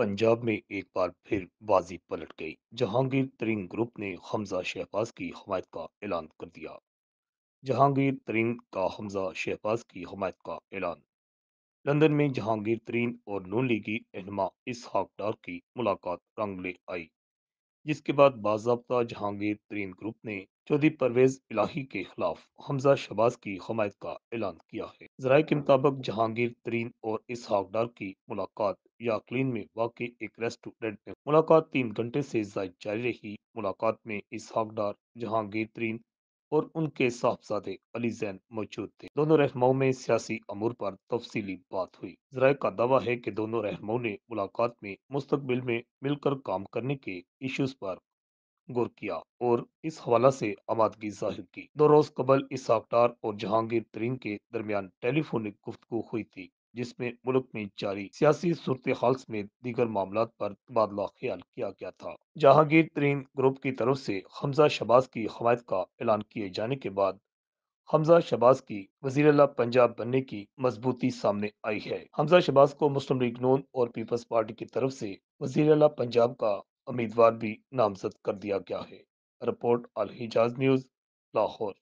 पंजाब में एक बार फिर बाजी पलट गई जहांगीर तरीन ग्रुप ने हमजा शहबाज की हमायत का ऐलान कर दिया जहांगीर तरीन का हमजा शहबाज की हमायत का ऐलान लंदन में जहांगीर तरीन और नून लीगी रहनुमा इसहाक डार की मुलाकात रंग ले आई जिसके बाद बाबा जहांगीर तरीन ग्रुप ने चौधरी परवेज इलाही के खिलाफ हमजा शबाज की हमायत का ऐलान किया है जराये के मुताबिक जहांगीर तरीन और इसहाक डार की मुलाकात याकलीन में वाकई एक रेस्टोरेंट में मुलाकात तीन घंटे से जायद जारी रही मुलाकात में इसहाक डार जहांगीर तरीन और उनके साहबजादे अली जैन मौजूद थे दोनों रहनुमाओं में सियासी अमूर पर तफसीली बात हुई जराये का दावा है कि दोनों रहनुमाओं ने मुलाकात में मुस्तबिल में मिलकर काम करने के इश्यूज पर गौर किया और इस हवाला से आमादगी जाहिर की दो रोज कबल इसाकटार और जहांगीर तरीन के दरमियान टेलीफोनिक गुफ्तु हुई थी जिसमें मुल्क में जारी सियासी सूरत हाल समेत दीगर मामला पर तबादला ख्याल किया गया था जहांगीर तरीन ग्रुप की तरफ से हमजा शबाज की हमायत का ऐलान किए जाने के बाद हमजा शबाज की वजीर अला पंजाब बनने की मजबूती सामने आई है हमजा शबाज को मुस्लिम लीग नून और पीपल्स पार्टी की तरफ से वजीर अला पंजाब का उम्मीदवार भी नामजद कर दिया गया है report Al Hijaz news Lahore